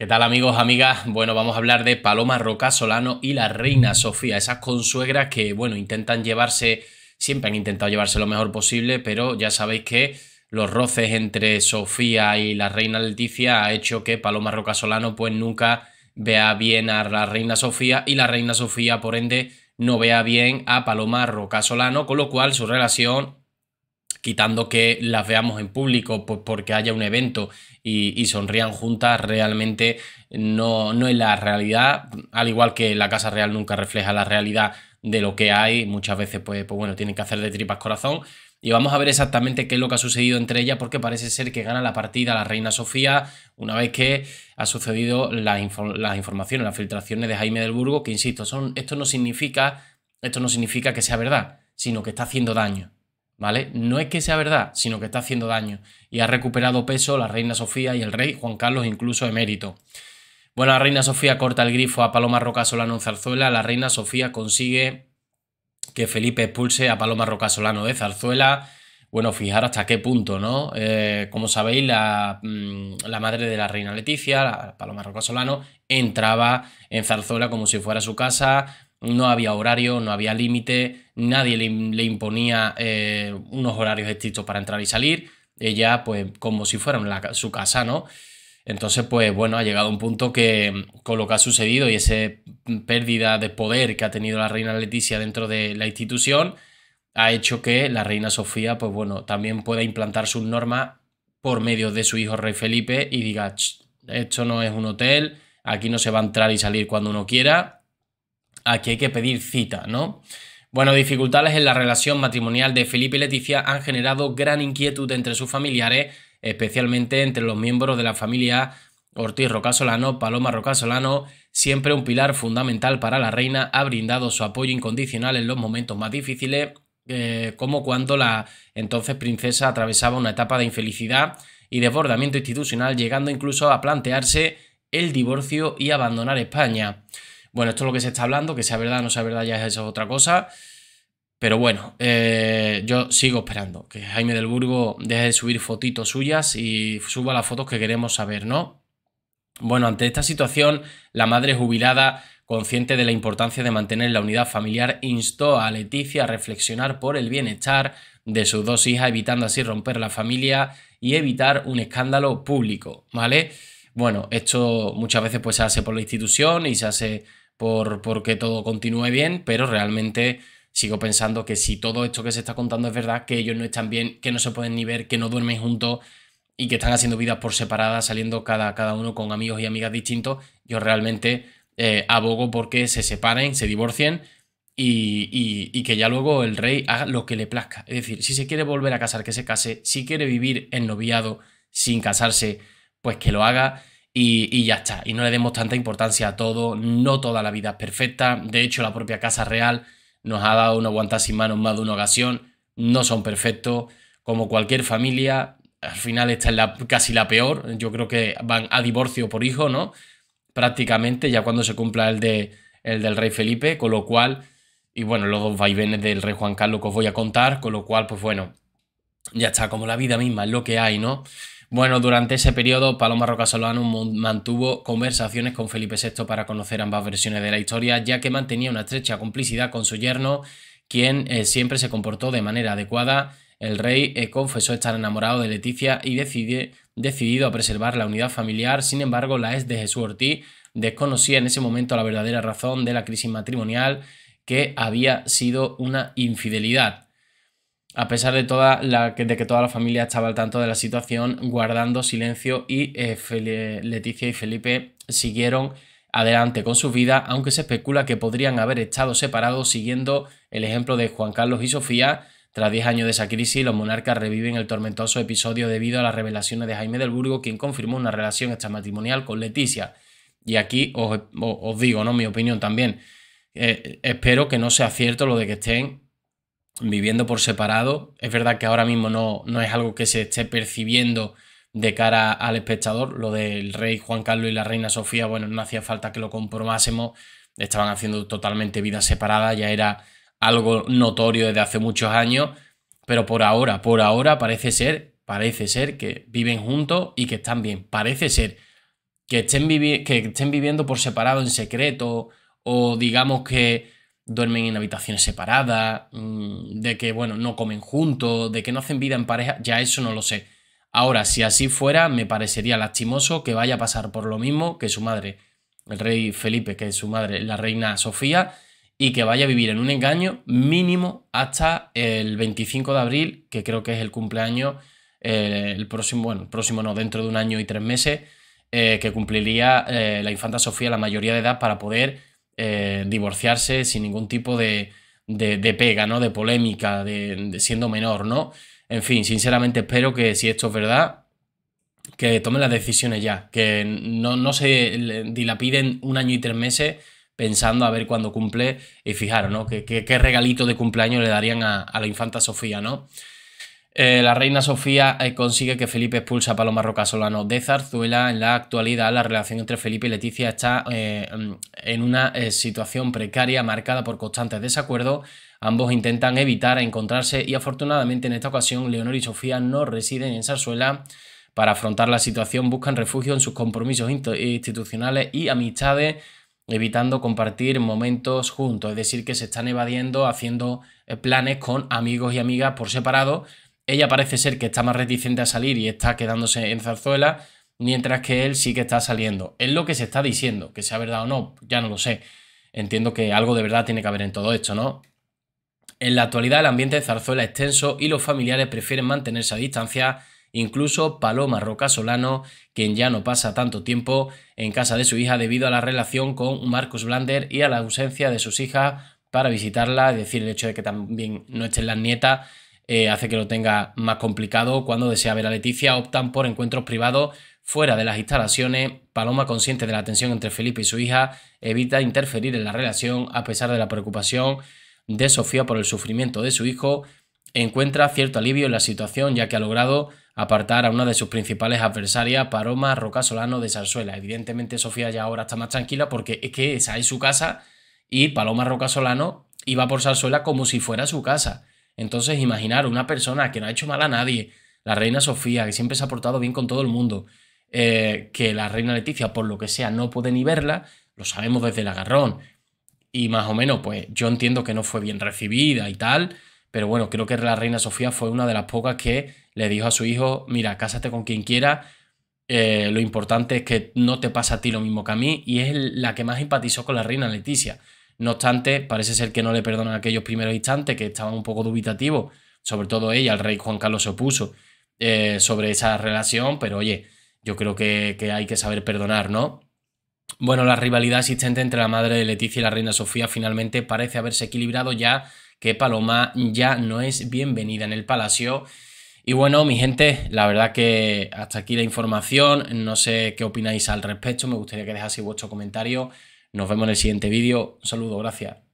¿Qué tal amigos, amigas? Bueno, vamos a hablar de Paloma Roca Solano y la reina Sofía, esas consuegras que, bueno, intentan llevarse, siempre han intentado llevarse lo mejor posible, pero ya sabéis que los roces entre Sofía y la reina Leticia ha hecho que Paloma Roca Solano pues nunca vea bien a la reina Sofía y la reina Sofía por ende no vea bien a Paloma Roca Solano, con lo cual su relación quitando que las veamos en público porque haya un evento y, sonrían juntas, realmente no, no es la realidad, al igual que la Casa Real nunca refleja la realidad de lo que hay, muchas veces pues, pues bueno, tienen que hacer de tripas corazón. Y vamos a ver exactamente qué es lo que ha sucedido entre ellas, porque parece ser que gana la partida la reina Sofía una vez que ha sucedido las, informaciones, las filtraciones de Jaime del Burgo, que insisto, son, esto, no significa, esto no significa que sea verdad, sino que está haciendo daño. ¿vale? No es que sea verdad, sino que está haciendo daño. Y ha recuperado peso la reina Sofía y el rey Juan Carlos, incluso emérito. Bueno, la reina Sofía corta el grifo a Paloma Roca Solano en Zarzuela. La reina Sofía consigue que Felipe expulse a Paloma Roca Solano de Zarzuela. Bueno, fijar hasta qué punto, ¿no? Eh, como sabéis, la, mm, la, madre de la reina Leticia, Paloma Roca Solano, entraba en Zarzuela como si fuera su casa, no había horario, no había límite, nadie le, imponía eh, unos horarios estrictos para entrar y salir. Ella, pues, como si fuera su casa, ¿no? Entonces, pues bueno, ha llegado un punto que con lo que ha sucedido y esa pérdida de poder que ha tenido la reina Leticia dentro de la institución, ha hecho que la reina Sofía, pues bueno, también pueda implantar sus normas por medio de su hijo rey Felipe y diga, esto no es un hotel, aquí no se va a entrar y salir cuando uno quiera, Aquí hay que pedir cita, ¿no? Bueno, dificultades en la relación matrimonial de Felipe y Leticia han generado gran inquietud entre sus familiares, especialmente entre los miembros de la familia Ortiz Rocasolano, Paloma Rocasolano, siempre un pilar fundamental para la reina, ha brindado su apoyo incondicional en los momentos más difíciles, eh, como cuando la entonces princesa atravesaba una etapa de infelicidad y desbordamiento institucional, llegando incluso a plantearse el divorcio y abandonar España. Bueno, esto es lo que se está hablando, que sea verdad o no sea verdad ya es otra cosa. Pero bueno, eh, yo sigo esperando que Jaime del Burgo deje de subir fotitos suyas y suba las fotos que queremos saber, ¿no? Bueno, ante esta situación, la madre jubilada, consciente de la importancia de mantener la unidad familiar, instó a Leticia a reflexionar por el bienestar de sus dos hijas, evitando así romper la familia y evitar un escándalo público, ¿vale? Bueno, esto muchas veces pues se hace por la institución y se hace por, todo continúe bien, pero realmente sigo pensando que si todo esto que se está contando es verdad, que ellos no están bien, que no se pueden ni ver, que no duermen juntos y que están haciendo vidas por separadas, saliendo cada, cada uno con amigos y amigas distintos, yo realmente eh, abogo porque se separen, se divorcien y, y, y, que ya luego el rey haga lo que le plazca. Es decir, si se quiere volver a casar, que se case, si quiere vivir en noviado sin casarse, pues que lo haga y, ya está. Y no le demos tanta importancia a todo, no toda la vida es perfecta. De hecho, la propia Casa Real nos ha dado una guantas sin manos más de una ocasión. No son perfectos. Como cualquier familia, al final esta es la, casi la peor. Yo creo que van a divorcio por hijo, ¿no? Prácticamente, ya cuando se cumpla el, de, el del rey Felipe, con lo cual, y bueno, los dos vaivenes del rey Juan Carlos que os voy a contar, con lo cual, pues bueno, ya está, como la vida misma, es lo que hay, ¿no? Bueno, durante ese periodo, Paloma Solano mantuvo conversaciones con Felipe VI para conocer ambas versiones de la historia, ya que mantenía una estrecha complicidad con su yerno, quien eh, siempre se comportó de manera adecuada. El rey eh, confesó estar enamorado de Leticia y decide, decidido a preservar la unidad familiar. Sin embargo, la ex de Jesús Ortiz desconocía en ese momento la verdadera razón de la crisis matrimonial que había sido una infidelidad a pesar de, toda la, de que toda la familia estaba al tanto de la situación, guardando silencio y eh, Leticia y Felipe siguieron adelante con su vida, aunque se especula que podrían haber estado separados siguiendo el ejemplo de Juan Carlos y Sofía. Tras 10 años de esa crisis, los monarcas reviven el tormentoso episodio debido a las revelaciones de Jaime del Burgo, quien confirmó una relación extramatrimonial con Leticia. Y aquí os, digo, ¿no? Mi opinión también. Eh, espero que no sea cierto lo de que estén viviendo por separado. Es verdad que ahora mismo no, no es algo que se esté percibiendo de cara al espectador. Lo del rey Juan Carlos y la reina Sofía, bueno, no hacía falta que lo comprobásemos. Estaban haciendo totalmente vida separada, ya era algo notorio desde hace muchos años. Pero por ahora, por ahora parece ser, parece ser que viven juntos y que están bien. Parece ser que que estén viviendo por separado en secreto o digamos que duermen en habitaciones separadas, mm, de que, bueno, no comen juntos, de que no hacen vida en pareja, ya eso no lo sé. Ahora, si así fuera, me parecería lastimoso que vaya a pasar por lo mismo que su madre, el rey Felipe, que es su madre, la reina Sofía, y que vaya a vivir en un engaño mínimo hasta el 25 de abril, que creo que es el cumpleaños, eh, el próximo, bueno, el próximo no, dentro de un año y tres meses, eh, que cumpliría eh, la infanta Sofía la mayoría de edad para poder eh, divorciarse sin ningún tipo de, pega, ¿no? De polémica, de, siendo menor, ¿no? En fin, sinceramente espero que si esto es verdad, que tomen las decisiones ya, que no, se dilapiden un año y tres meses pensando a ver cuándo cumple y fijaros, ¿no? ¿Qué, regalito de cumpleaños le darían a, a la infanta Sofía, ¿no? Eh, la reina Sofía eh, consigue que Felipe expulsa a Paloma Roca Solano de Zarzuela. En la actualidad, la relación entre Felipe y Leticia está eh, mm, en una situación precaria marcada por constantes desacuerdos. Ambos intentan evitar encontrarse y afortunadamente en esta ocasión Leonor y Sofía no residen en Zarzuela. Para afrontar la situación buscan refugio en sus compromisos institucionales y amistades, evitando compartir momentos juntos. Es decir, que se están evadiendo, haciendo planes con amigos y amigas por separado ella parece ser que está más reticente a salir y está quedándose en zarzuela, mientras que él sí que está saliendo. Es lo que se está diciendo, que sea verdad o no, ya no lo sé. Entiendo que algo de verdad tiene que haber en todo esto, ¿no? En la actualidad el ambiente de zarzuela es tenso y los familiares prefieren mantenerse a distancia Incluso Paloma Roca Solano, quien ya no pasa tanto tiempo en casa de su hija debido a la relación con Marcus Blander y a la ausencia de sus hijas para visitarla, es decir, el hecho de que también no estén las nietas, eh, hace que lo tenga más complicado. Cuando desea ver a Leticia, optan por encuentros privados fuera de las instalaciones. Paloma, consciente de la tensión entre Felipe y su hija, evita interferir en la relación a pesar de la preocupación de Sofía por el sufrimiento de su hijo. Encuentra cierto alivio en la situación ya que ha logrado apartar a una de sus principales adversarias, Paloma Rocasolano de Zarzuela. Evidentemente Sofía ya ahora está más tranquila porque es que esa es su casa y Paloma Rocasolano iba por Zarzuela como si fuera su casa. Entonces, imaginar una persona que no ha hecho mal a nadie, la reina Sofía, que siempre se ha portado bien con todo el mundo, eh, que la reina Leticia, por lo que sea, no puede ni verla, lo sabemos desde el agarrón. Y más o menos, pues yo entiendo que no fue bien recibida y tal, pero bueno, creo que la reina Sofía fue una de las pocas que le dijo a su hijo, mira, cásate con quien quiera, eh, lo importante es que no te pasa a ti lo mismo que a mí, y es la que más empatizó con la reina Leticia. No obstante, parece ser que no le perdonan aquellos primeros instantes que estaban un poco dubitativos, sobre todo ella, el rey Juan Carlos se opuso eh, sobre esa relación, pero oye, yo creo que, hay que saber perdonar, ¿no? Bueno, la rivalidad existente entre la madre de Leticia y la reina Sofía finalmente parece haberse equilibrado ya que Paloma ya no es bienvenida en el palacio. Y bueno, mi gente, la verdad que hasta aquí la información. No sé qué opináis al respecto. Me gustaría que dejaseis vuestro comentario. Nos vemos en el siguiente vídeo. Un saludo, gracias.